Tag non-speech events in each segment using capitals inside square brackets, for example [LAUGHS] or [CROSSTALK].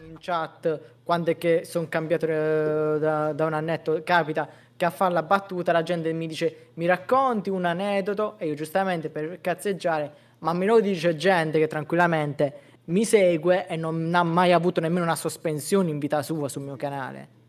In chat, quando è che sono cambiato eh, da, da un annetto, capita che a fare la battuta la gente mi dice mi racconti un aneddoto e io giustamente per cazzeggiare, ma me lo dice gente che tranquillamente mi segue e non ha mai avuto nemmeno una sospensione in vita sua sul mio canale.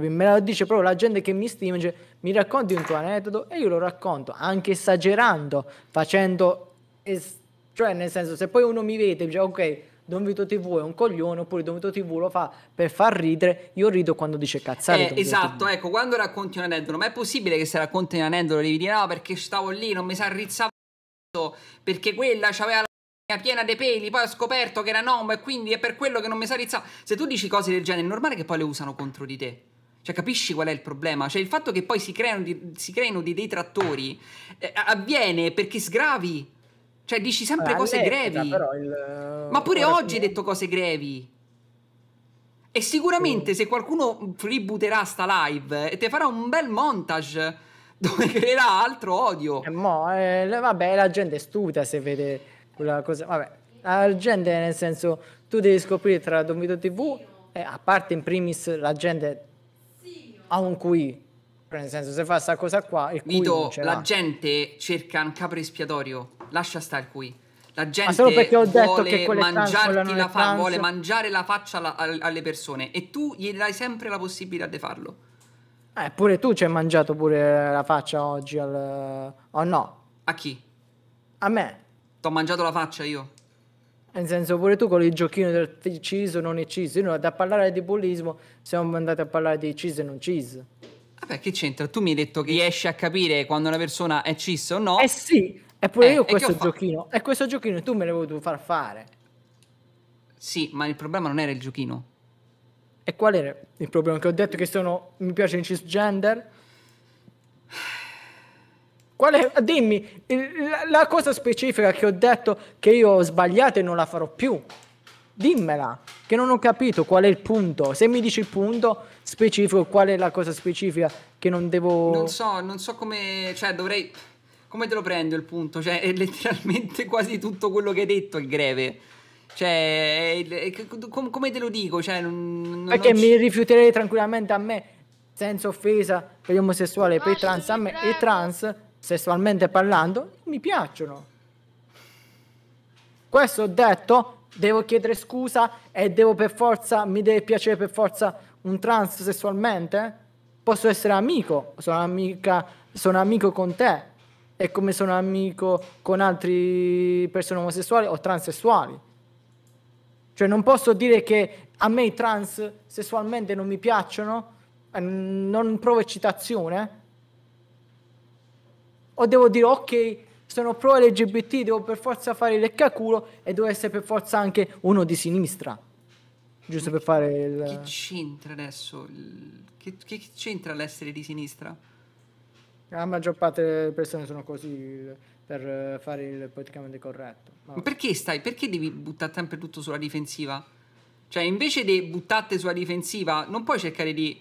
Me lo dice proprio la gente che mi stringe, mi racconti un tuo aneddoto e io lo racconto, anche esagerando, facendo... Es- cioè, nel senso, se poi uno mi vede e dice, ok, Don Vito TV è un coglione, oppure Don Vito TV lo fa per far ridere, io rido quando dice cazzate. Eh, esatto, ecco, quando racconti un aneddoto, ma è possibile che se racconti un aneddoto devi dire, no, perché stavo lì, non mi sa rizzava perché quella c'aveva la piena dei peli, poi ho scoperto che era nome e quindi è per quello che non mi sa rizzava. Se tu dici cose del genere, è normale che poi le usano contro di te. Cioè, capisci qual è il problema? Cioè, il fatto che poi si creano, di, si creano dei detrattori eh, avviene perché sgravi. Cioè, dici sempre ah, cose grevi. Il... Ma pure oggi fine... hai eh. detto cose grevi. E sicuramente sì. se qualcuno rebooterà sta live e eh, te farà un bel montage dove creerà altro odio. Eh, mo, eh, vabbè, la gente è stupida se vede quella cosa. Vabbè, la gente, nel senso, tu devi scoprire tra Domito TV, eh, a parte in primis la gente ha un QI. Nel senso, se fa questa cosa qua, il QI Mito, la gente cerca un capo espiatorio, lascia stare qui. La gente vuole, mangiarti la fa- vuole mangiare la faccia la- alle persone e tu gli dai sempre la possibilità di farlo. Eh, pure tu ci hai mangiato pure la faccia oggi al... o no? A chi? A me. T'ho mangiato la faccia io? Nel senso, pure tu con il giochino del ciso non è ecciso. Noi da parlare di bullismo siamo andati a parlare di ciso e non ciso. Vabbè, che c'entra? Tu mi hai detto che riesci a capire quando una persona è cis o no? Eh sì, eppure eh, io ho questo giochino. E questo giochino tu me l'hai voluto far fare. Sì, ma il problema non era il giochino. E qual era il problema? Che ho detto che sono, mi piace il cisgender Qual è, dimmi, la, la cosa specifica che ho detto che io ho sbagliato e non la farò più. Dimmela, che non ho capito qual è il punto. Se mi dici il punto specifico, qual è la cosa specifica che non devo... Non so, non so come... Cioè, dovrei... Come te lo prendo il punto? Cioè, è letteralmente [LAUGHS] quasi tutto quello che hai detto è greve. Cioè, come te lo dico? Cioè, non, Perché non mi rifiuterei tranquillamente a me, senza offesa, per gli omosessuali per i trans, a me i trans sessualmente parlando, mi piacciono. Questo ho detto, devo chiedere scusa e devo per forza, mi deve piacere per forza un trans sessualmente? Posso essere amico, sono, amica, sono amico con te e come sono amico con altre persone omosessuali o transessuali. Cioè non posso dire che a me i trans sessualmente non mi piacciono, eh, non provo eccitazione, o devo dire ok, sono pro LGBT, devo per forza fare il leccaculo e devo essere per forza anche uno di sinistra. Giusto per fare il... Che c'entra adesso? Che, che c'entra l'essere di sinistra? La maggior parte delle persone sono così per fare il politicamente corretto. Ma perché stai? Perché devi buttare sempre tutto sulla difensiva? Cioè, invece di buttarti sulla difensiva, non puoi cercare di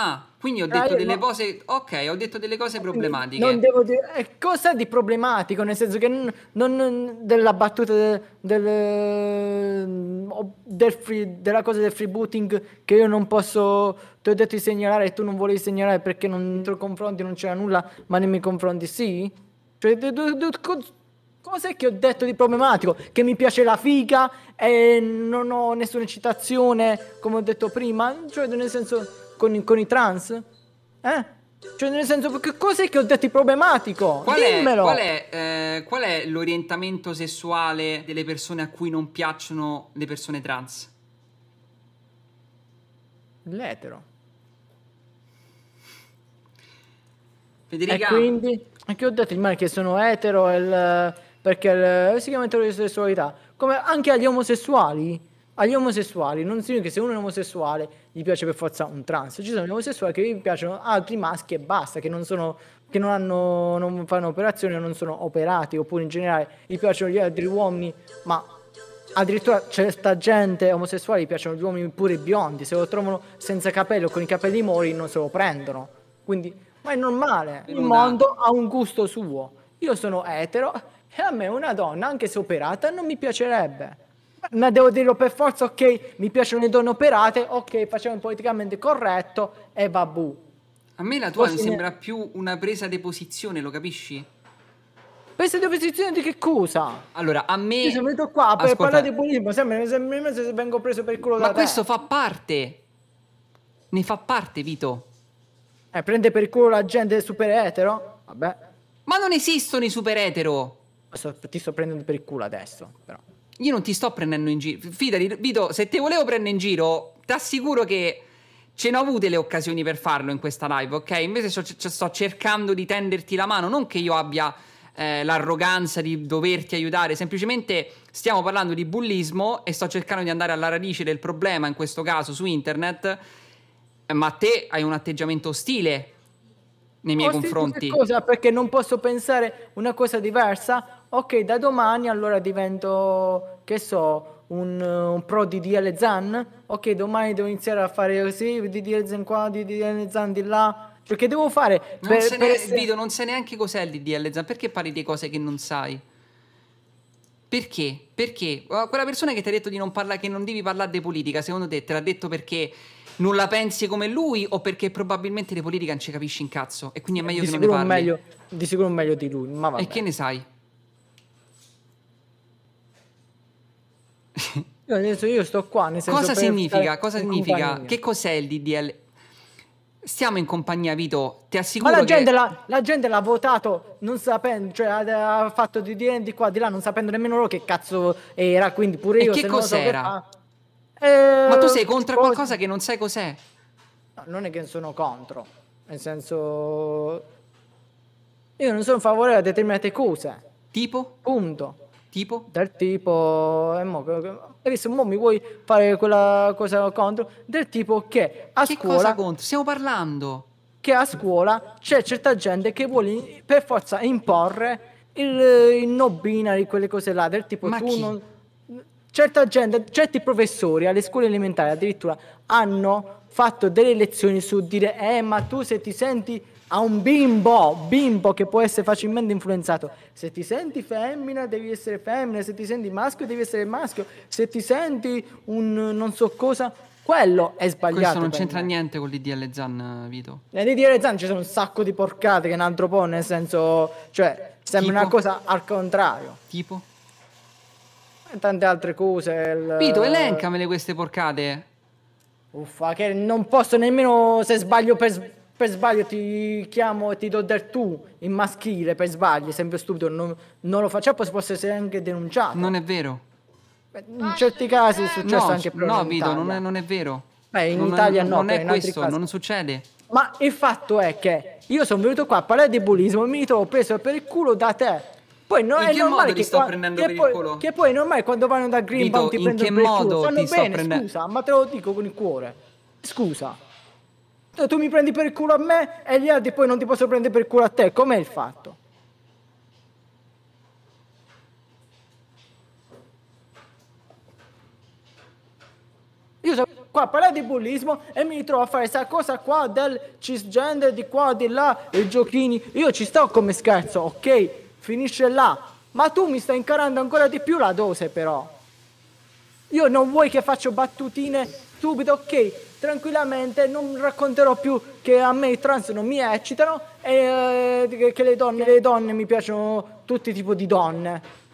Ah, quindi ho eh, detto ah, delle no. cose. Ok, ho detto delle cose problematiche. Non devo dire. Eh, cosa di problematico? Nel senso che non, non della battuta del, mm, del, free, della cosa del freebooting che io non posso. Ti ho detto di segnalare e tu non volevi segnalare perché non ti confronti, non c'era nulla, ma nei miei confronti sì. Cioè, d- d- d- cos'è che ho detto di problematico? Che mi piace la figa e non ho nessuna citazione, come ho detto prima. Cioè, nel senso con, con i trans? Eh? Cioè, nel senso, che cos'è che ho detto di problematico? Qual Dimmelo! È, qual, è, eh, qual è l'orientamento sessuale delle persone a cui non piacciono le persone trans? L'etero. Federica. E quindi, anche ho detto di male che sono etero, il, perché il, si chiama eterosessualità. Come anche agli omosessuali agli omosessuali non significa che se uno è omosessuale gli piace per forza un trans, ci sono gli omosessuali che gli piacciono altri maschi e basta, che non, sono, che non, hanno, non fanno operazioni o non sono operati, oppure in generale gli piacciono gli altri uomini, ma addirittura c'è sta gente omosessuale gli piacciono gli uomini pure biondi, se lo trovano senza capello o con i capelli mori non se lo prendono. Quindi, ma è normale, il mondo ha un gusto suo. Io sono etero e a me una donna, anche se operata, non mi piacerebbe ma devo dirlo per forza, ok, mi piacciono le donne operate, ok, facciamo il politicamente corretto e babù. A me la tua mi sembra ne... più una presa di posizione, lo capisci? Presa di posizione di che cosa? Allora, a me... Io sono venuto qua per parlare di bullismo, sembra, sembra se vengo preso per il culo da Ma questo te. fa parte, ne fa parte, Vito. Eh, prende per il culo la gente super etero? Vabbè. Ma non esistono i super etero! Ti sto prendendo per il culo adesso, però. Io non ti sto prendendo in giro. Fidati, Vito, se te volevo prendere in giro, ti assicuro che ce ne ho avute le occasioni per farlo in questa live, ok? Invece sto, sto cercando di tenderti la mano, non che io abbia eh, l'arroganza di doverti aiutare, semplicemente stiamo parlando di bullismo e sto cercando di andare alla radice del problema, in questo caso su internet, ma te hai un atteggiamento ostile nei miei Osti confronti. Cosa? Perché non posso pensare una cosa diversa ok, da domani allora divento, che so, un, un pro di DL Zan, ok, domani devo iniziare a fare così, di DDL Zan qua, di DDL Zan di là, perché cioè, devo fare... Non per, se per ne, essere... Vito, non sai neanche cos'è il DDL Zan, perché parli di cose che non sai? Perché? Perché? Ah, quella persona che ti ha detto di non parlare, che non devi parlare di politica, secondo te te l'ha detto perché non la pensi come lui o perché probabilmente di politica non ci capisci in cazzo e quindi è eh, meglio di che non ne parli? Meglio, di sicuro meglio di lui, ma vabbè. E che ne sai? Io adesso io sto qua. Nel senso cosa significa? Cosa significa? Che cos'è il DDL? Stiamo in compagnia, Vito. Ti assicuro. Ma la, che... gente, la, la gente l'ha votato non sapendo, cioè ha, ha fatto di, di, di qua di là, non sapendo nemmeno loro che cazzo era. Quindi pure io. E che cos'era? So che... Eh, Ma tu eh, sei contro cosa... qualcosa che non sai cos'è? No, non è che sono contro, nel senso. Io non sono favorevole a determinate cose. Tipo? Punto. Tipo? Del tipo, E eh, mo, adesso mo mi vuoi fare quella cosa contro? Del tipo che a che scuola... Cosa contro? Stiamo parlando! Che a scuola c'è certa gente che vuole per forza imporre il, il no binary, quelle cose là, del tipo Ma tu chi? non... Certa gente, certi professori alle scuole elementari addirittura hanno fatto delle lezioni su dire eh ma tu se ti senti a un bimbo, bimbo che può essere facilmente influenzato. Se ti senti femmina devi essere femmina, se ti senti maschio devi essere maschio, se ti senti un non so cosa, quello è sbagliato. Questo non c'entra me. niente con l'IDL Zan, Vito. Nell'IDL eh, Zan ci sono un sacco di porcate che un altro po', nel senso, cioè, sembra tipo? una cosa al contrario. Tipo? E eh, tante altre cose. Il... Vito, elencamele queste porcate. Uffa, che non posso nemmeno, se sbaglio per per sbaglio ti chiamo e ti do del tu in maschile, per sbaglio, sempre stupido, non, non lo facciamo, si posso essere anche denunciato. Non è vero. in certi casi è successo no, anche per No, Vito, non è, non è, vero. Beh, in non, Italia no, non è questo, non succede. Ma il fatto è che io sono venuto qua a parlare di bullismo, mi trovo preso per il culo da te. Poi non in è che normale che, sto qua, prendendo che, poi, culo? che poi è normale quando vanno da Greenbaum ti prendono per il culo. Sanno bene, prende... scusa, ma te lo dico con il cuore. Scusa tu mi prendi per il culo a me e gli altri poi non ti posso prendere per il culo a te. Com'è il fatto? Io sono qua a parlare di bullismo e mi ritrovo a fare questa cosa qua del cisgender di qua, di là, e giochini. Io ci sto come scherzo, ok? Finisce là. Ma tu mi stai incarando ancora di più la dose però. Io non vuoi che faccio battutine stupide, ok? tranquillamente non racconterò più che a me i trans non mi eccitano e eh, che le donne, le donne mi piacciono tutti i tipi di donne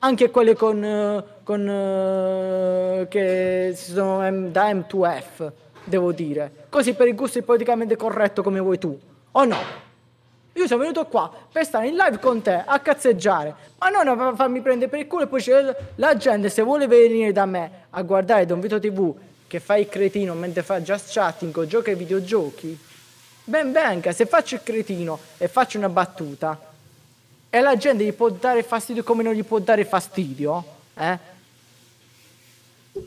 anche quelle con, eh, con, eh, che si sono da M2F, devo dire. Così per il gusto è politicamente corretto come vuoi tu, o no? Io sono venuto qua per stare in live con te a cazzeggiare, ma non a farmi prendere per il culo e poi la gente se vuole venire da me a guardare Don Vito TV che fa il cretino mentre fa just chatting o gioca ai videogiochi, ben venga, se faccio il cretino e faccio una battuta e la gente gli può dare fastidio come non gli può dare fastidio, eh?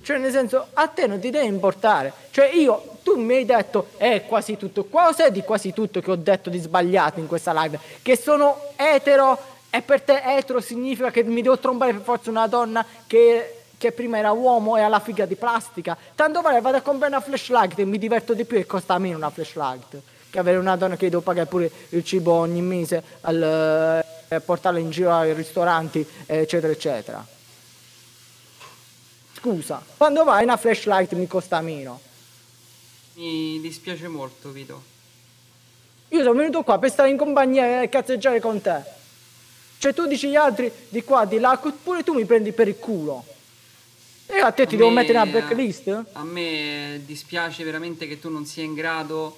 Cioè, nel senso, a te non ti deve importare. Cioè, io, tu mi hai detto, eh, quasi tutto. Cosa è di quasi tutto che ho detto di sbagliato in questa live? Che sono etero e per te etero significa che mi devo trombare per forza una donna che che prima era uomo e ha la figa di plastica. Tanto vale, vado a comprare una flashlight e mi diverto di più e costa meno una flashlight che avere una donna che devo pagare pure il cibo ogni mese, al, eh, portarla in giro ai ristoranti, eccetera, eccetera. Scusa, quando vai una flashlight mi costa meno. Mi dispiace molto, Vito. Io sono venuto qua per stare in compagnia e cazzeggiare con te. Cioè tu dici gli altri di qua, di là, pure tu mi prendi per il culo. E eh, a te ti a devo me, mettere una blacklist? Eh, a me dispiace veramente che tu non sia in grado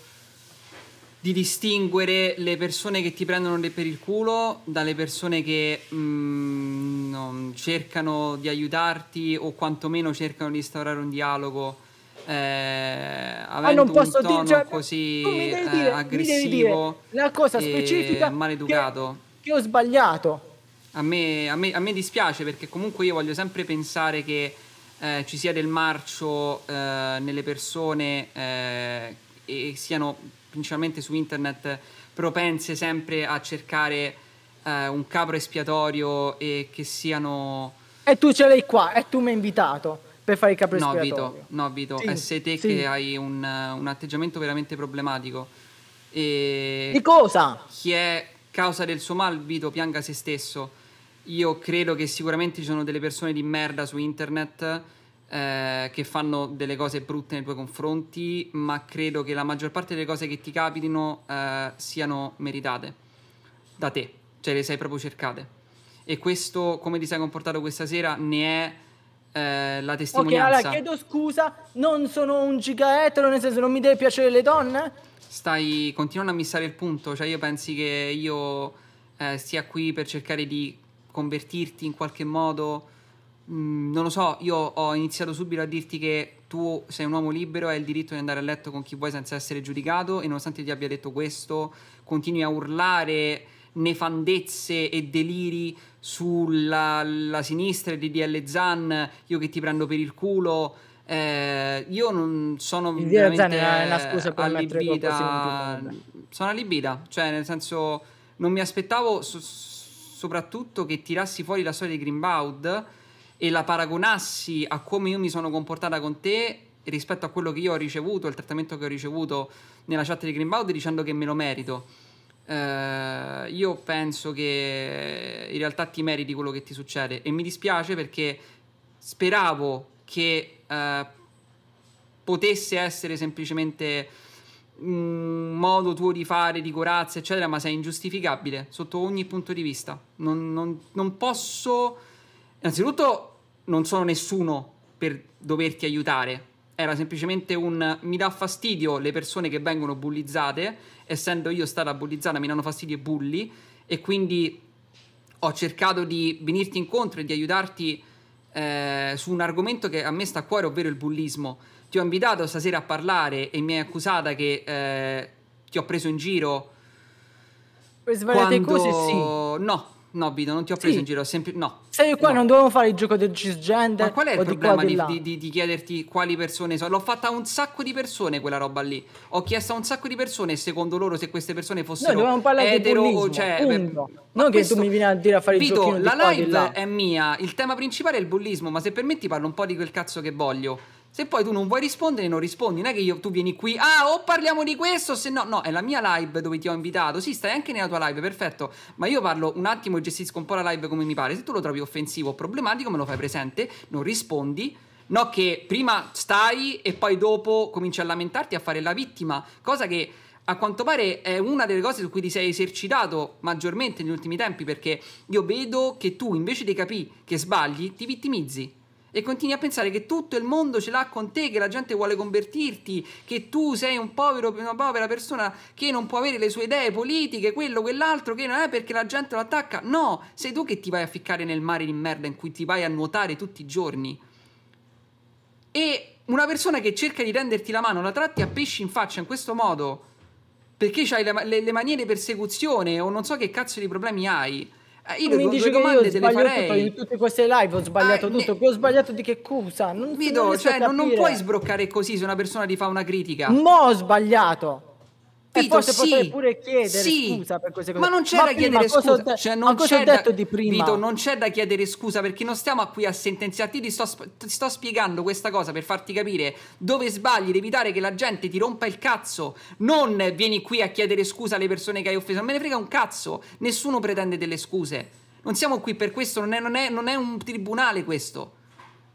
di distinguere le persone che ti prendono per il culo dalle persone che mm, cercano di aiutarti o quantomeno cercano di instaurare un dialogo eh, avendo ah, non posso un tono cioè, eh, dire, così dire, eh, aggressivo la cosa specifica maleducato che, che ho sbagliato a me, a, me, a me dispiace perché comunque io voglio sempre pensare che eh, ci sia del marcio eh, nelle persone eh, e siano principalmente su internet propense sempre a cercare eh, un capro espiatorio e che siano... E tu ce l'hai qua, e tu mi hai invitato per fare il capro no, espiatorio. Vito, no Vito, sì, sei te sì. che hai un, un, atteggiamento veramente problematico. E Di cosa? Chi è causa del suo mal, Vito, pianga se stesso io credo che sicuramente ci sono delle persone di merda su internet eh, che fanno delle cose brutte nei tuoi confronti, ma credo che la maggior parte delle cose che ti capitino eh, siano meritate da te, cioè le sei proprio cercate. E questo, come ti sei comportato questa sera, ne è eh, la testimonianza. Ok, allora chiedo scusa, non sono un giga etero, nel senso non mi deve piacere le donne? Stai continuando a missare il punto, cioè io pensi che io eh, stia qui per cercare di convertirti in qualche modo? Mm, non lo so, io ho iniziato subito a dirti che tu sei un uomo libero, hai il diritto di andare a letto con chi vuoi senza essere giudicato e nonostante ti abbia detto questo, continui a urlare nefandezze e deliri sulla sinistra di DL Zan, io che ti prendo per il culo. Eh, io non sono il veramente è una scusa per allibita. Sono allibita, cioè nel senso non mi aspettavo so, soprattutto che tirassi fuori la storia di Greenbaud e la paragonassi a come io mi sono comportata con te rispetto a quello che io ho ricevuto, il trattamento che ho ricevuto nella chat di Greenbaud dicendo che me lo merito. Uh, io penso che in realtà ti meriti quello che ti succede e mi dispiace perché speravo che uh, potesse essere semplicemente un modo tuo di fare, di corazza, eccetera, ma sei ingiustificabile sotto ogni punto di vista. Non, non, non posso... Innanzitutto non sono nessuno per doverti aiutare. Era semplicemente un mi dà fastidio le persone che vengono bullizzate, essendo io stata bullizzata mi danno fastidio i bulli e quindi ho cercato di venirti incontro e di aiutarti eh, su un argomento che a me sta a cuore, ovvero il bullismo ti ho invitato stasera a parlare e mi hai accusata che eh, ti ho preso in giro. Per sbagliate quando... cose, sì. No, no, Vito, non ti ho preso sì. in giro. Sempl- no. Sei qua, no. non dovevo fare il gioco del cisgender. Ma qual è il problema di, di, di, di, chiederti quali persone sono? L'ho fatta a un sacco di persone quella roba lì. Ho chiesto a un sacco di persone secondo loro se queste persone fossero no, etero o cioè. Non che questo... tu mi vieni a dire a fare Vito, il giochino la live è mia. Il tema principale è il bullismo, ma se permetti parlo un po' di quel cazzo che voglio. Se poi tu non vuoi rispondere, non rispondi. Non è che io, tu vieni qui, ah, o parliamo di questo, se no, no, è la mia live dove ti ho invitato. Sì, stai anche nella tua live, perfetto. Ma io parlo un attimo e gestisco un po' la live come mi pare. Se tu lo trovi offensivo o problematico, me lo fai presente, non rispondi. No, che prima stai e poi dopo cominci a lamentarti, a fare la vittima, cosa che a quanto pare è una delle cose su cui ti sei esercitato maggiormente negli ultimi tempi, perché io vedo che tu invece di capire che sbagli, ti vittimizzi e continui a pensare che tutto il mondo ce l'ha con te, che la gente vuole convertirti, che tu sei un povero, una povera persona che non può avere le sue idee politiche, quello, quell'altro, che non è perché la gente lo attacca. No, sei tu che ti vai a ficcare nel mare di merda in cui ti vai a nuotare tutti i giorni. E una persona che cerca di renderti la mano, la tratti a pesci in faccia in questo modo, perché hai le, le, le manie di persecuzione o non so che cazzo di problemi hai eh, io mi dici che io sbaglio tutto, in tutte queste live ho sbagliato eh, tutto, ne... ho sbagliato di che cosa? Non, Vido, non, cioè, non, non puoi sbroccare così se una persona ti fa una critica. Mo ho sbagliato. Capito, e forse sì. potrei pure chiedere sì. scusa per queste cose. Ma non c'è ma da prima, chiedere scusa. De- cioè, non c'è da- detto di prima? Vito, non c'è da chiedere scusa perché non stiamo qui a sentenziarti. Ti sto, ti sto spiegando questa cosa per farti capire dove sbagli, devi evitare che la gente ti rompa il cazzo. Non vieni qui a chiedere scusa alle persone che hai offeso. Non me ne frega un cazzo. Nessuno pretende delle scuse. Non siamo qui per questo. Non è, non è, non è un tribunale questo.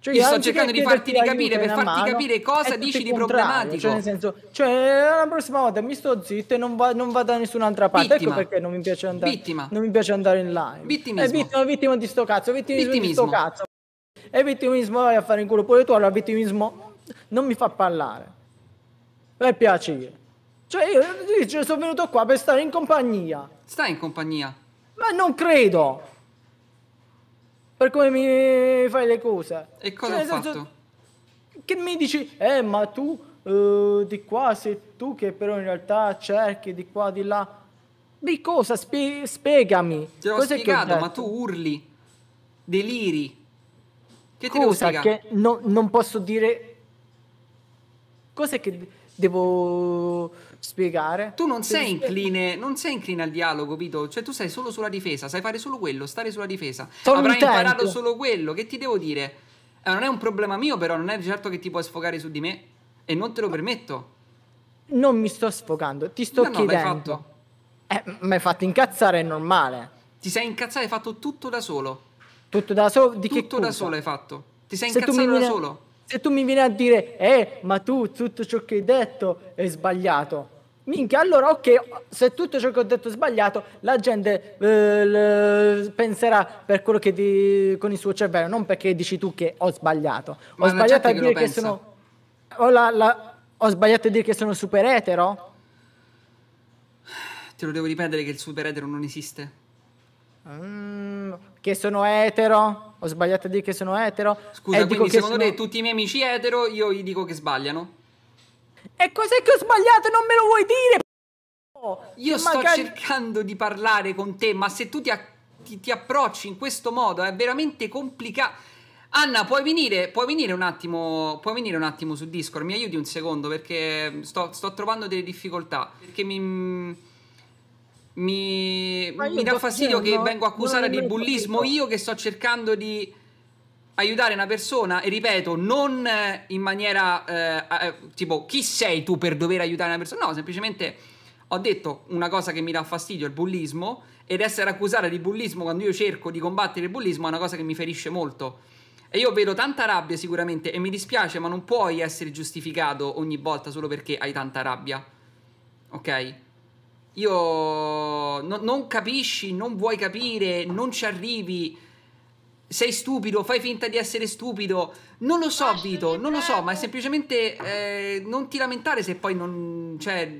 Cioè io sto cercando di farti capire, per farti mano, capire cosa dici di problematico. Cioè, nel senso, cioè, la prossima volta mi sto zitto e non, va, non vado da nessun'altra parte. Ecco vittima. Ecco perché non mi piace andare, vittima. Non mi piace andare in live. Eh, vittimismo. È vittima, vittima di sto cazzo, vittimismo, vittimismo. di sto cazzo. E vittimismo vai a fare in culo pure tu, allora vittimismo non mi fa parlare. Per piacere. Cioè io, io sono venuto qua per stare in compagnia. Stai in compagnia. Ma non credo per come mi fai le cose. E cosa cioè, ho fatto? Che mi dici, eh, ma tu uh, di qua sei tu che però in realtà cerchi di qua, di là. Di cosa? Spie- spiegami. Te l'ho Cos'è spiegato, ma tu urli, deliri. Che ti cosa che no, non posso dire Cos'è che devo spiegare? Tu non sei, incline, non sei incline al dialogo, Vito. Cioè, tu sei solo sulla difesa, sai fare solo quello, stare sulla difesa. Sono Avrai imparato solo quello. Che ti devo dire? Eh, non è un problema mio, però non è certo che ti puoi sfogare su di me. E non te lo permetto. Non mi sto sfogando, ti sto no, chiedendo. No, l'hai fatto. Eh, mi hai fatto incazzare, è normale. Ti sei incazzato, hai fatto tutto da solo. Tutto da solo? Di tutto che Tutto da solo hai fatto. Ti sei Se incazzato mi... da solo se tu mi vieni a dire, eh, ma tu tutto ciò che hai detto è sbagliato. Minchia, allora ok, se tutto ciò che ho detto è sbagliato, la gente eh, penserà per quello che ti, con il suo cervello, non perché dici tu che ho sbagliato. Ma ho sbagliato a dire che, che sono... Ho, la, la, ho sbagliato a dire che sono super etero? Te lo devo ripetere che il super etero non esiste. Mm dico che sono etero. Ho sbagliato a dire che sono etero. Scusa, e eh, quindi secondo sono... te tutti i miei amici etero io gli dico che sbagliano? E cos'è che ho sbagliato? Non me lo vuoi dire? Io sto magari... cercando di parlare con te, ma se tu ti, ti, ti approcci in questo modo è veramente complicato. Anna, puoi venire, puoi venire, un attimo, puoi venire un attimo su Discord? Mi aiuti un secondo perché sto, sto trovando delle difficoltà. Perché mi mi, mi dà fastidio che vengo accusata di bullismo io che sto cercando di aiutare una persona e ripeto non eh, in maniera eh, eh, tipo chi sei tu per dover aiutare una persona no semplicemente ho detto una cosa che mi dà fastidio il bullismo ed essere accusata di bullismo quando io cerco di combattere il bullismo è una cosa che mi ferisce molto e io vedo tanta rabbia sicuramente e mi dispiace ma non puoi essere giustificato ogni volta solo perché hai tanta rabbia ok io no, non capisci, non vuoi capire, non ci arrivi. Sei stupido, fai finta di essere stupido. Non lo so, Vito, non lo so, ma è semplicemente eh, non ti lamentare se poi non. cioè.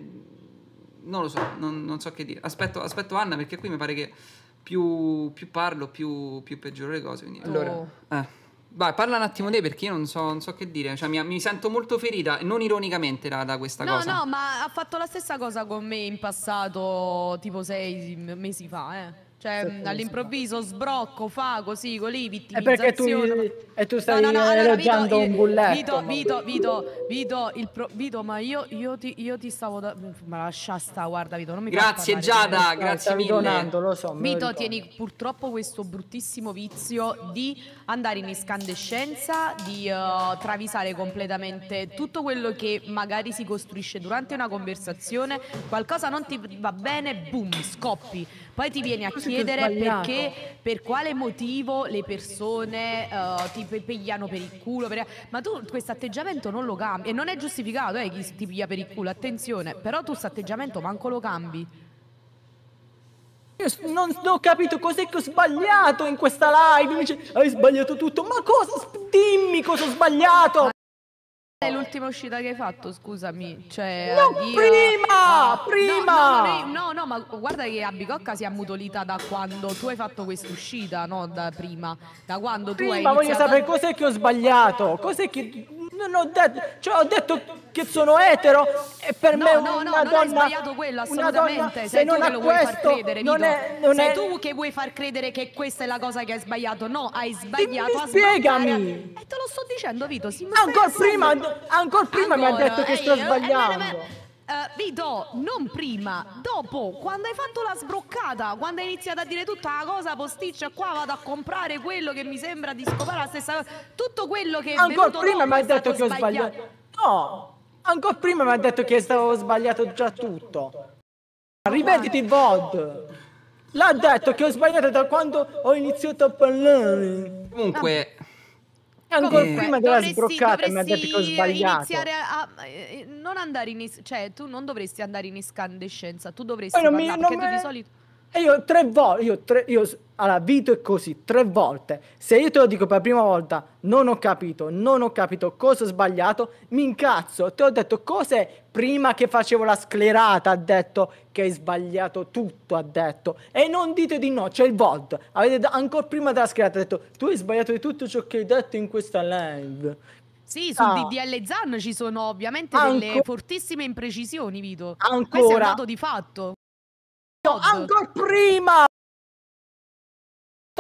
Non lo so, non, non so che dire. Aspetto, aspetto, Anna, perché qui mi pare che più, più parlo, più, più peggiorano le cose. Quindi... Allora. Oh. Eh. Vai, parla un attimo te perché io non so, non so che dire. Cioè, mi, mi, sento molto ferita, non ironicamente, da, da questa no, cosa. No, no, ma ha fatto la stessa cosa con me in passato, tipo sei mesi fa, eh. Cioè, all'improvviso sbrocco, fa sì, così, vittimizzazione. E perché tu, e tu stai no, no, no, elogiando Vito, un bulletto. Vito, Vito, Vito, Vito, il pro, Vito ma io, io, ti, io ti stavo... Da... Ma lascia sta, guarda Vito, non mi Grazie cioè, Giada, parlare. grazie mille. Donando, lo so, Vito, lo tieni purtroppo questo bruttissimo vizio di andare in escandescenza, di uh, travisare completamente tutto quello che magari si costruisce durante una conversazione, qualcosa non ti va bene, boom, scoppi. Poi ti vieni a chiedere chiedere perché, per quale motivo le persone uh, ti pigliano per il culo. Per... Ma tu questo atteggiamento non lo cambi. E non è giustificato eh, chi ti piglia per il culo, attenzione. Però tu questo atteggiamento manco lo cambi. Io non, ho capito cos'è che ho sbagliato in questa live. Mi dice, hai sbagliato tutto. Ma cosa? Dimmi cosa ho sbagliato è l'ultima uscita che hai fatto, scusami. Cioè, no, addio. prima! Ah, prima! No no, no, no, ma guarda che Abicocca si è ammutolita da quando tu hai fatto quest'uscita, no? Da prima. Da quando prima, tu hai. Ma iniziato... voglio sapere cos'è che ho sbagliato. Cos'è che. Non ho detto, cioè ho detto che sono etero e per no, me no, una no, donna... No, sbagliato quello assolutamente, donna, sei tu che vuoi far credere, non Vito. è, Sei è... tu che vuoi far credere che questa è la cosa che hai sbagliato, no, hai sbagliato Dimmi, a spiegami! A... E te lo sto dicendo Vito, Ancora prima, ancora prima ancora, mi ha detto che sto io, eh, eh, sbagliando! Eh, eh Uh, Vito, non prima, dopo, quando hai fatto la sbroccata, quando hai iniziato a dire tutta la cosa posticcia qua, vado a comprare quello che mi sembra di scopare la stessa cosa, tutto quello che... Ancora prima mi hai detto che ho sbagliato. sbagliato. No, ancora prima mi hai detto che stavo sbagliato già tutto. Ripetiti VOD. L'ha detto che ho sbagliato da quando ho iniziato a parlare. Comunque, anche Comunque, prima della dovresti, sbroccata mi ha detto che ho sbagliato. Iniziare a, a eh, non andare in cioè tu non dovresti andare in escandescenza, tu dovresti Poi non parlare mi, non tu me... di solito e io tre volte, io, tre, io allora, Vito è così, tre volte. Se io te lo dico per la prima volta, non ho capito, non ho capito cosa ho sbagliato, mi incazzo. Te ho detto cose prima che facevo la sclerata, ha detto che hai sbagliato tutto, ha detto. E non dite di no, c'è il VOD. Avete ancora prima della sclerata ha detto, tu hai sbagliato di tutto ciò che hai detto in questa live. Sì, su ah. DDL Zan ci sono ovviamente Anco- delle fortissime imprecisioni, Vito. Ancora. Questo è un di fatto ancora prima!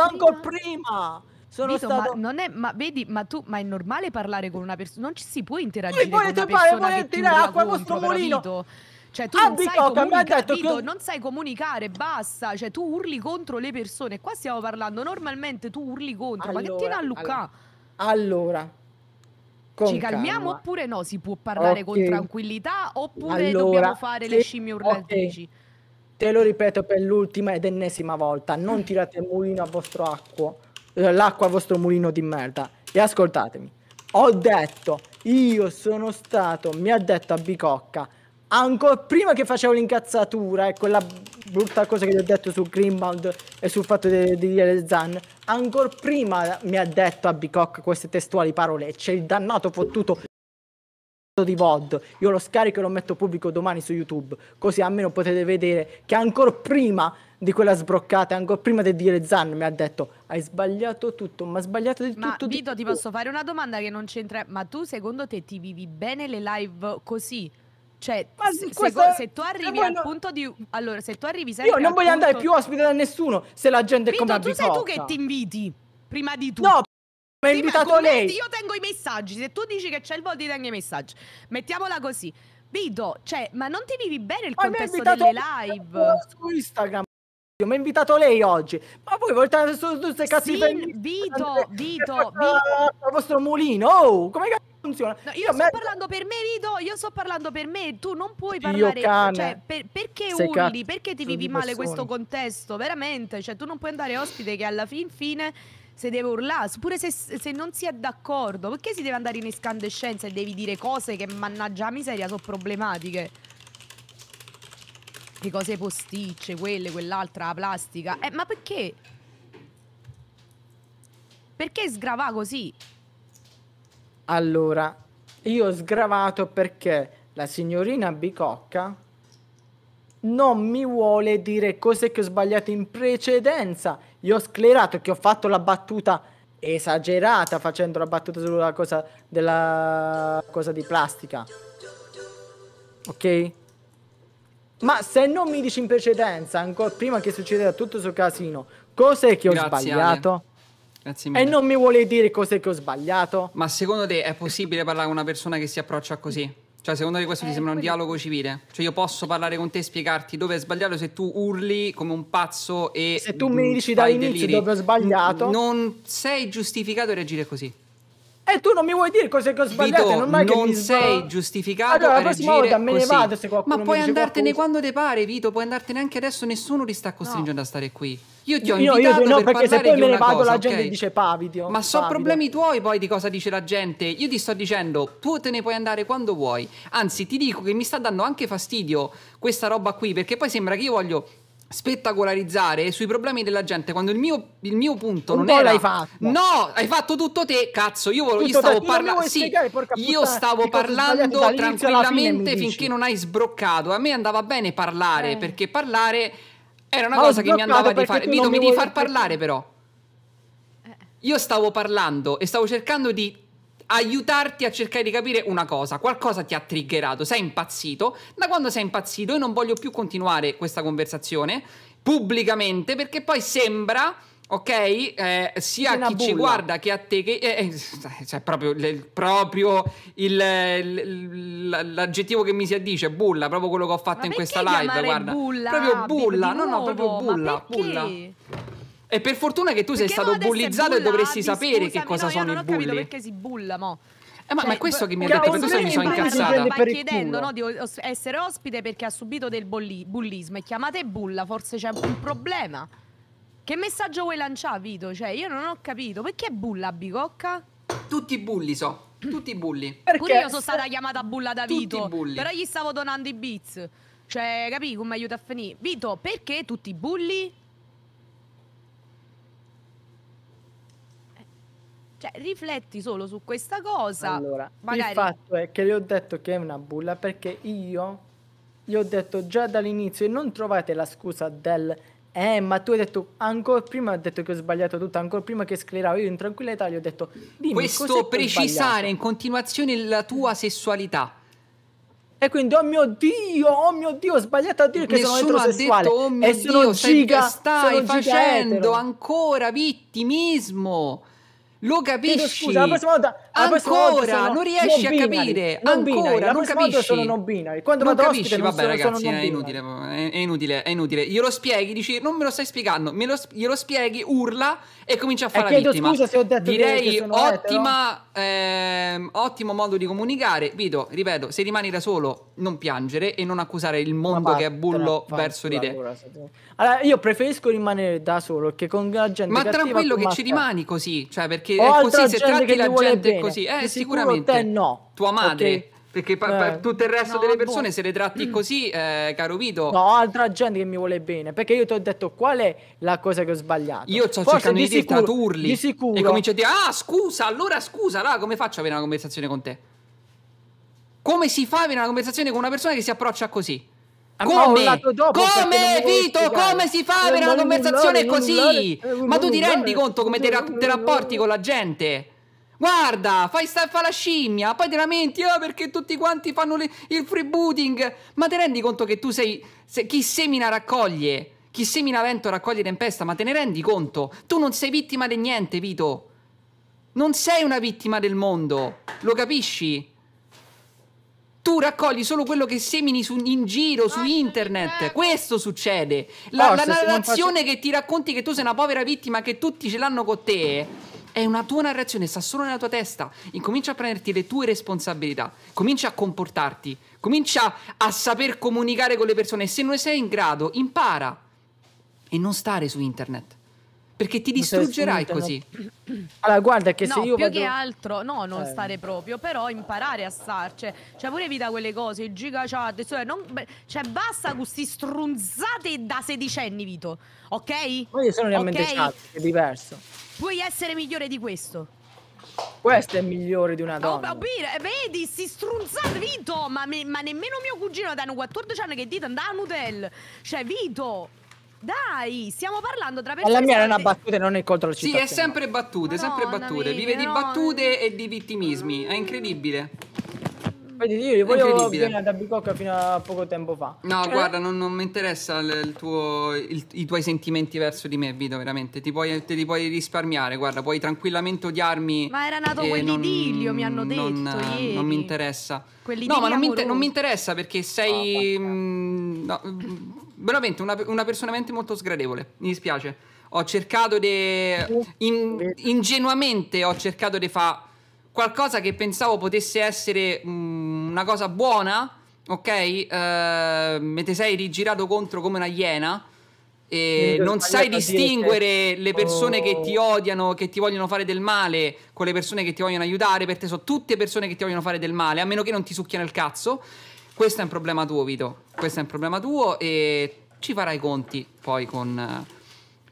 Ancora prima! Sono Vito, stato... ma non è, ma vedi, ma tu, ma è normale parlare con una persona, non ci si può interagire con una fare, persona tirare acqua al vostro mulino! Cioè, tu ah, non, sai comunica- che... non sai comunicare, basta. Cioè, tu urli contro le persone. Qua stiamo parlando, normalmente tu urli contro. Allora, ma che tira a Luca? Allora. allora Ci calmiamo calma. oppure no? Si può parlare okay. con tranquillità oppure allora, dobbiamo fare se... le scimmie urlatrici Okay. Te lo ripeto per l'ultima ed ennesima volta, non tirate il mulino a vostro acqua, eh, l'acqua a vostro mulino di merda. E ascoltatemi, ho detto, io sono stato, mi ha detto a Bicocca, ancora prima che facevo l'incazzatura e ecco, quella brutta cosa che gli ho detto su Greenbound e sul fatto di dire Zan, ancora prima mi ha detto a Bicocca queste testuali parole c'è il dannato fottuto di VOD, io lo scarico e lo metto pubblico domani su YouTube, così almeno potete vedere che ancora prima di quella sbroccata, ancora prima di dire Zan mi ha detto hai sbagliato tutto, ma sbagliato di ma, tutto. Vito, ti posso fare una domanda che non c'entra, ma tu secondo te ti vivi bene le live così? Cioè, se, se, tu arrivi al punto di. Allora, se tu arrivi sempre. Io non voglio punto... andare più ospite da nessuno se la gente Vito, è come tu abituata. sei tu che ti inviti prima di tutto. No, ma invitato lei. Io tengo i messaggi. Se tu dici che c'è il voto, ti tengo i messaggi. Mettiamola così. Vito, cioè, ma non ti vivi bene il ma contesto delle live? Su Instagram. Mi ha invitato lei oggi. Ma voi volete su queste cattive... Sì, Vito, Vito, Vito. Il vostro mulino. Oh, come cazzo funziona? No, io, io sto me... parlando per me, Vito. Io sto parlando per me. Tu non puoi parlare... Io cioè, per, perché Se urli? Perché ti vivi male persone. questo contesto? Veramente? Cioè, tu non puoi andare ospite che alla fin fine se deve urlare, pure se, se non si è d'accordo, perché si deve andare in escandescenza e devi dire cose che mannaggia miseria sono problematiche? Le cose posticce, quelle, quell'altra, la plastica. Eh, ma perché? Perché sgravà così? Allora, io ho sgravato perché la signorina Bicocca non mi vuole dire cose che ho sbagliato in precedenza. Io ho sclerato che ho fatto la battuta esagerata facendo la battuta sulla cosa della cosa di plastica. Ok? Ma se non mi dici in precedenza, ancora prima che succeda tutto questo casino, cos'è che ho Grazie, sbagliato? Ale. Grazie mille. E non mi vuole dire cos'è che ho sbagliato? Ma secondo te è possibile parlare con una persona che si approccia così? Cioè, secondo te questo eh, ti sembra quello... un dialogo civile? Cioè, io posso parlare con te e spiegarti dove è sbagliato se tu urli come un pazzo e. Se tu mi dici dall'inizio dove ho sbagliato. N- non sei giustificato a reagire così. E tu non mi vuoi dire cose che ho sbagliato? Vito, non, mai non sei mi... giustificato allora, per la prossima volta me ne vado se qualcuno Ma puoi andartene qualcuno... quando ti pare, Vito. Puoi andartene anche adesso. Nessuno ti sta costringendo no. a stare qui. Io ti ho invitato io, no, per perché se poi me ne vado cosa, la gente okay? dice Pavidio. Ma so pavido. problemi tuoi poi di cosa dice la gente. Io ti sto dicendo, tu te ne puoi andare quando vuoi. Anzi, ti dico che mi sta dando anche fastidio questa roba qui, perché poi sembra che io voglio spettacolarizzare sui problemi della gente quando il mio, il mio punto un non era l'hai fatto no hai fatto tutto te cazzo io, volevo, io stavo, parla- sì, io stavo parlando tranquillamente finché non hai sbroccato a me andava bene parlare eh. perché parlare era una Ma cosa che mi andava di fare Vito mi devi far parlare perché... però eh. io stavo parlando e stavo cercando di aiutarti a cercare di capire una cosa, qualcosa ti ha triggerato, sei impazzito, da quando sei impazzito io non voglio più continuare questa conversazione pubblicamente perché poi sembra ok? Eh, sia a chi bulla. ci guarda che a te, che, eh, eh cioè proprio, le, proprio il, l, l'aggettivo che mi si addice, bulla, proprio quello che ho fatto Ma in questa live, guarda. Bulla, proprio bulla, no, no, proprio bulla, bulla. E per fortuna che tu perché sei stato bullizzato bullati, e dovresti sapere che cosa no, sono i bulli. Ma perché si bulla mo'. Eh, ma, cioè, ma è questo che mi ha detto, per questo mi sono incazzata. Ma chiedendo no, di essere ospite perché ha subito del bulli- bullismo e chiamate bulla, forse c'è un problema. Che messaggio vuoi lanciare, Vito? Cioè, io non ho capito. Perché bulla, bicocca? Tutti i bulli so, tutti i bulli. Perché? Pure io sono stata chiamata bulla da Vito, Tutti i però gli stavo donando i beats. Cioè, capi come aiuta a finire? Vito, perché tutti i bulli? cioè, rifletti solo su questa cosa. Allora, magari... il fatto è che le ho detto che è una bulla perché io gli ho detto già dall'inizio e non trovate la scusa del eh, ma tu hai detto ancora prima, ho detto che ho sbagliato tutto, ancora prima che scleravo io in tranquillità gli ho detto dimmi questo precisare in continuazione la tua sessualità. E quindi, oh mio Dio, oh mio Dio, ho sbagliato a dire che Nessuno sono eterosessuale. oh mio e Dio, giga, stai, stai facendo ancora vittimismo. Luca Bisci. scusa, la prossima ah, volta ancora non riesci non a capire non ancora non capisci sono non binari quando non vado capisci vabbè sono, ragazzi sono è, inutile, è, inutile è inutile glielo spieghi dici non me lo stai spiegando me lo, glielo spieghi urla e comincia a fare e la vittima scusa se ho detto direi ottima ehm, ottimo modo di comunicare Vito ripeto se rimani da solo non piangere e non accusare il mondo che è bullo verso di te allora, io preferisco rimanere da solo che con la gente ma tranquillo che ci rimani così cioè perché così se tratti la gente bene, così. Eh, sicuramente. Te no. Tua madre. Okay. Perché per, eh. per tutto il resto no, delle boh. persone, boh. se le tratti mm. così, eh, caro Vito. No, altra gente che mi vuole bene. Perché io ti ho detto qual è la cosa che ho sbagliato. Io sto Forse cercando di, di sicuro, turli. Di sicuro. E comincio a dire: Ah, scusa, allora scusa, là, come faccio a avere una conversazione con te? Come si fa a avere una conversazione con una persona che si approccia così? Ah, come? come Vito, come si fa a avere una conversazione così? Ma tu ti rendi conto come te, ra- te rapporti con la gente? Guarda, fai staffa la scimmia, poi ti lamenti oh, ah, perché tutti quanti fanno le, il freebooting. Ma ti rendi conto che tu sei. Se, chi semina raccoglie. Chi semina vento raccoglie tempesta, ma te ne rendi conto? Tu non sei vittima di niente, Vito. Non sei una vittima del mondo, lo capisci? Tu raccogli solo quello che semini su, in giro, su internet. Questo succede. La, oh, la narrazione faccio... che ti racconti che tu sei una povera vittima, che tutti ce l'hanno con te è una tua narrazione, sta solo nella tua testa. Incomincia a prenderti le tue responsabilità, comincia a comportarti, comincia a saper comunicare con le persone. E se non sei in grado, impara e non stare su internet. Perché ti distruggerai così. [CLEARS THROAT] Allora, guarda che no, se io. Più vado... che altro, no, non eh. stare proprio, però imparare a starci. Cioè, cioè, pure evita quelle cose, il giga chat. Cioè, basta con questi strunzate da sedicenni, Vito. Ok? Poi sono realmente okay? chat, è diverso. Puoi essere migliore di questo. Questo è migliore di una donna. Oh, vedi, si strunzate Vito, ma, me, ma nemmeno mio cugino da 14 anni che dite andare a Nutella. Cioè, Vito. Dai, stiamo parlando tra persone. La mia sempre... era una battuta e non è contro la città. Sì, è sempre battute, no, sempre battute. Davide, Vive di no, battute e di vittimismi. È incredibile. Vedi, io li volevo bene da Bicocca fino a poco tempo fa. No, eh? guarda, non, non mi interessa il tuo, il, i tuoi sentimenti verso di me, Vito, veramente. Ti puoi, te li puoi risparmiare, guarda, puoi tranquillamente odiarmi. Ma era nato quell'idilio, mi hanno detto. Non, non mi interessa. No, ma non mi, inter non mi, interessa perché sei... Oh, no, veramente una, una personalmente molto sgradevole, mi dispiace. Ho cercato di... In, ingenuamente ho cercato di fare qualcosa che pensavo potesse essere mh, mm, una cosa buona, ok? Uh, me te sei rigirato contro come una iena e non sai distinguere le certo. persone oh. che ti odiano, che ti vogliono fare del male, con le persone che ti vogliono aiutare, per te sono tutte persone che ti vogliono fare del male, a meno che non ti succhiano il cazzo questo è un problema tuo, Vito. Questo è un problema tuo e ci farai conti poi con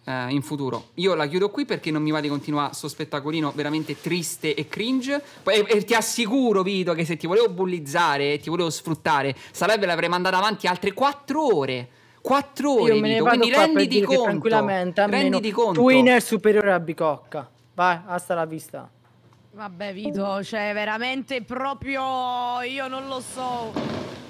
eh, in futuro. Io la chiudo qui perché non mi va di continuare sto spettacolino veramente triste e cringe. E, e ti assicuro, Vito, che se ti volevo bullizzare, e ti volevo sfruttare, sarebbe l'avrei mandata avanti altre 4 ore. 4 ore, Io me ne Vito. quindi renditi conto. Tranquillamente, renditi conto. Winner superiore a Bicocca. Vai, hasta la vista. Vabbè Vito, cioè veramente proprio io non lo so,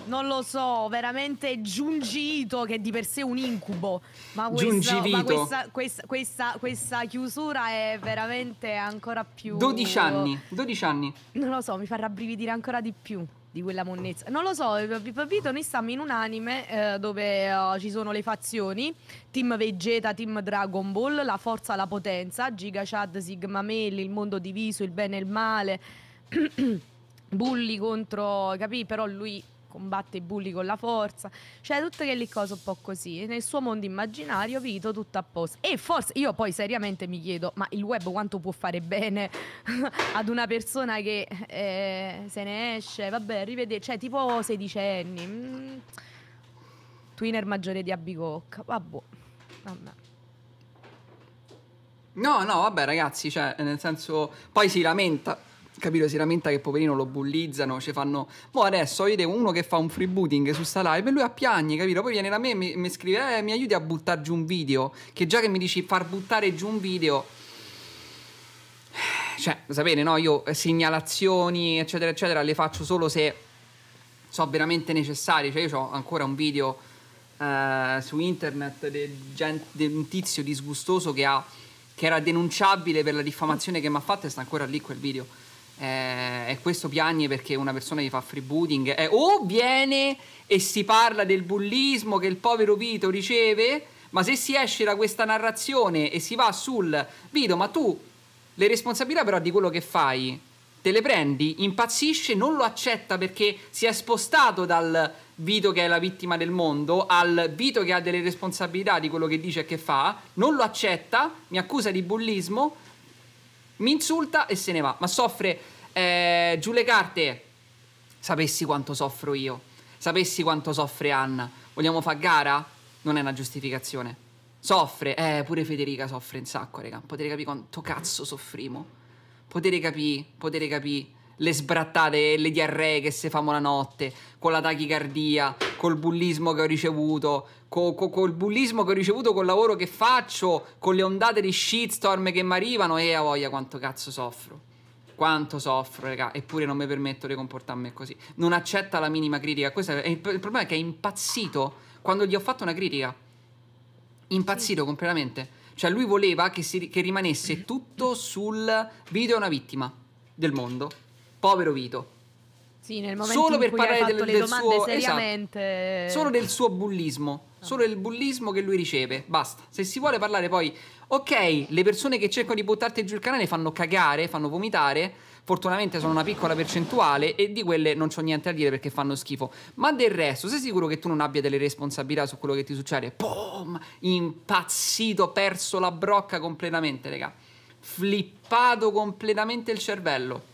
non lo so, veramente giungito che è di per sé un incubo, ma questa, ma questa, questa, questa, questa chiusura è veramente ancora più... 12 anni, 12 anni. Non lo so, mi fa rabbrividire ancora di più di quella monnezza. Non lo so, eh, Pippo noi stiamo in un anime eh, dove eh, ci sono le fazioni, Team Vegeta, Team Dragon Ball, la forza, la potenza, Giga Chad, Sigma Male, il mondo diviso, il bene e il male, [CLEARS THROAT] Bulli contro, capì? Però lui combatte i bulli con la forza, cioè tutte quelle cose un po' così. nel suo mondo immaginario Vito tutto a posto. E forse io poi seriamente mi chiedo, ma il web quanto può fare bene [LAUGHS] ad una persona che eh, se ne esce, vabbè, rivede, cioè tipo sedicenni, mm, twinner maggiore di Abicocca, vabbè, vabbè. No, no, vabbè ragazzi, cioè, nel senso, poi si lamenta capito? Si rammenta che poverino lo bullizzano, ci fanno... Mo adesso vedevo uno che fa un freebooting su sta live e lui appiagni, capito? Poi viene da me e mi, mi scrive, eh, mi aiuti a buttare giù un video, che già che mi dici far buttare giù un video... Eh, cioè, sapete, no? Io eh, segnalazioni, eccetera, eccetera, le faccio solo se sono veramente necessarie. Cioè, io ho ancora un video eh, su internet di un tizio disgustoso che ha... Che era denunciabile per la diffamazione che mi ha fatto e sta ancora lì quel video. Eh, e questo piagne perché una persona gli fa freebooting eh, o viene e si parla del bullismo che il povero Vito riceve, ma se si esce da questa narrazione e si va sul Vito, ma tu le responsabilità però di quello che fai te le prendi, impazzisce, non lo accetta perché si è spostato dal Vito che è la vittima del mondo al Vito che ha delle responsabilità di quello che dice e che fa, non lo accetta, mi accusa di bullismo mi insulta e se ne va, ma soffre eh, giù le carte. Sapessi quanto soffro io, sapessi quanto soffre Anna. Vogliamo far gara? Non è una giustificazione. Soffre, eh, pure Federica soffre un sacco, raga. Potete capire quanto cazzo soffrimo. Potete capire, potete capire le sbrattate, le diarree che se famo la notte, con la tachicardia, col bullismo che ho ricevuto, co- co- col bullismo che ho ricevuto col lavoro che faccio, con le ondate di shitstorm che mi arrivano e a voglia quanto cazzo soffro. Quanto soffro, raga, eppure non mi permetto di comportarmi così. Non accetta la minima critica. Questo è il, problema è che è impazzito quando gli ho fatto una critica. Impazzito sì. completamente. Cioè, lui voleva che, si, che rimanesse tutto sul video una vittima del mondo povero Vito. Sì, nel momento solo per parlare del, del suo, esatto. seriamente... esatto, solo del suo bullismo, solo del bullismo che lui riceve, basta. Se si vuole parlare poi, ok, le persone che cercano di buttarti giù il canale fanno cagare, fanno vomitare, fortunatamente sono una piccola percentuale e di quelle non ho niente a dire perché fanno schifo. Ma del resto, sei sicuro che tu non abbia delle responsabilità su quello che ti succede? Boom! Impazzito, perso la brocca completamente, raga. Flippato completamente il cervello.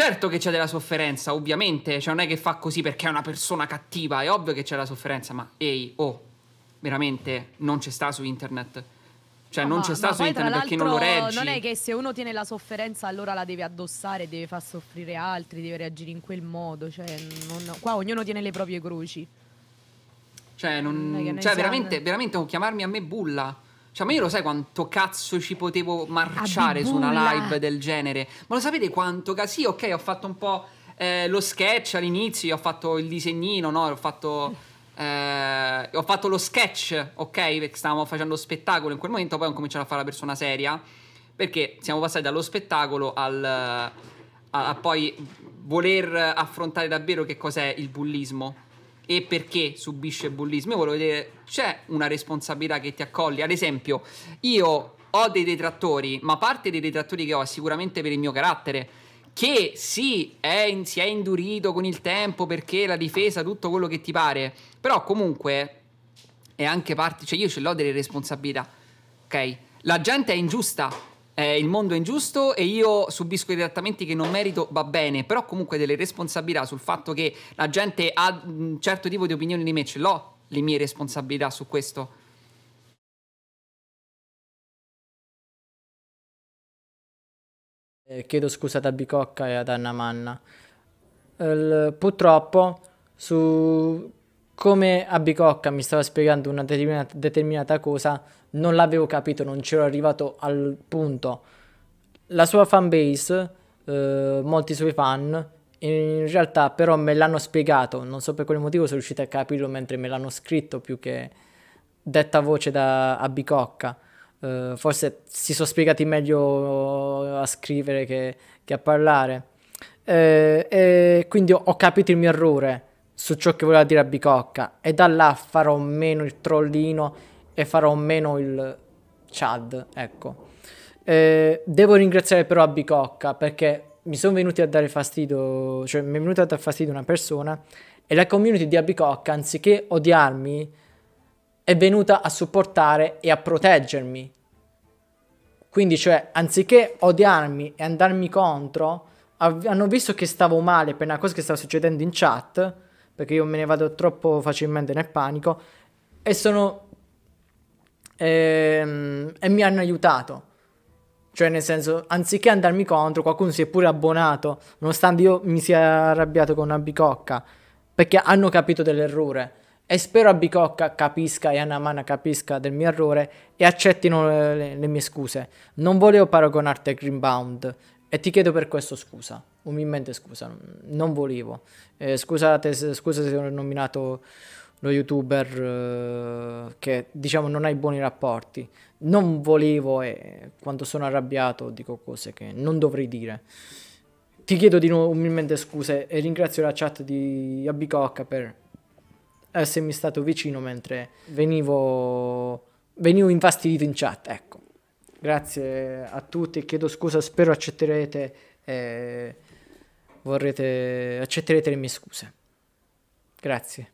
Certo che c'è della sofferenza, ovviamente, cioè non è che fa così perché è una persona cattiva, è ovvio che c'è la sofferenza, ma ehi, oh, veramente non c'è sta su internet. Cioè no, non c'è sta su internet perché non lo reggi. Non è che se uno tiene la sofferenza allora la deve addossare, deve far soffrire altri, deve reagire in quel modo, cioè non... qua ognuno tiene le proprie croci. Cioè, non... non cioè veramente, veramente oh, chiamarmi a me bulla cioè, ma io lo sai quanto cazzo ci potevo marciare su una live del genere? Ma lo sapete quanto cazzo? Sì, ok, ho fatto un po' eh, lo sketch all'inizio, ho fatto il disegnino, no? Ho fatto, eh, ho fatto lo sketch, ok? Perché stavamo facendo spettacolo in quel momento, poi ho cominciato a fare la persona seria. Perché siamo passati dallo spettacolo al, a, a poi voler affrontare davvero che cos'è il bullismo e perché subisce bullismo. Io volevo vedere, c'è una responsabilità che ti accogli. Ad esempio, io ho dei detrattori, ma parte dei detrattori che ho è sicuramente per il mio carattere che sì, è in, si è indurito con il tempo perché la difesa, tutto quello che ti pare, però comunque è anche parte, cioè io ce l'ho delle responsabilità, ok? La gente è ingiusta, eh, il mondo è ingiusto e io subisco i trattamenti che non merito, va bene, però comunque delle responsabilità sul fatto che la gente ha un mm, certo tipo di opinione di me, ce l'ho le mie responsabilità su questo. Eh, chiedo scusa ad Abicocca e ad Anna Manna. Eh, purtroppo su come a Bicocca mi stava spiegando una determinata, determinata cosa, non l'avevo capito, non c'ero arrivato al punto. La sua fanbase, eh, molti suoi fan, in realtà però me l'hanno spiegato, non so per quale motivo sono riuscito a capirlo mentre me l'hanno scritto più che detta voce da a Bicocca. Eh, forse si sono spiegati meglio eh, a scrivere che, che a parlare. Eh, e quindi ho, ho capito il mio errore su ciò che voleva dire a Bicocca e da là farò meno il trollino e farò meno il Chad, ecco. Eh, devo ringraziare però a Bicocca perché mi sono venuti a dare fastidio, cioè mi è venuta a dare fastidio una persona e la community di Abicocca, anziché odiarmi, è venuta a supportare e a proteggermi. Quindi, cioè, anziché odiarmi e andarmi contro, av- hanno visto che stavo male per una cosa che stava succedendo in chat perché io me ne vado troppo facilmente nel panico e sono e, ehm, e mi hanno aiutato cioè nel senso anziché andarmi contro qualcuno si è pure abbonato nonostante io mi sia arrabbiato con una bicocca perché hanno capito dell'errore e spero a Bicocca capisca e Anamana capisca del mio errore e accettino le, le mie scuse. Non volevo paragonarti a Greenbound e ti chiedo per questo scusa, umilmente scusa, non volevo. Eh, scusate, scusa se ho nominato lo youtuber eh, che diciamo non ha i buoni rapporti. Non volevo e quando sono arrabbiato dico cose che non dovrei dire. Ti chiedo di nuovo umilmente scusa e ringrazio la chat di Abicocca per essermi stato vicino mentre venivo, venivo infastidito in chat, ecco. Grazie a tutti, chiedo scusa, spero accetterete, eh, vorrete, accetterete le mie scuse. Grazie.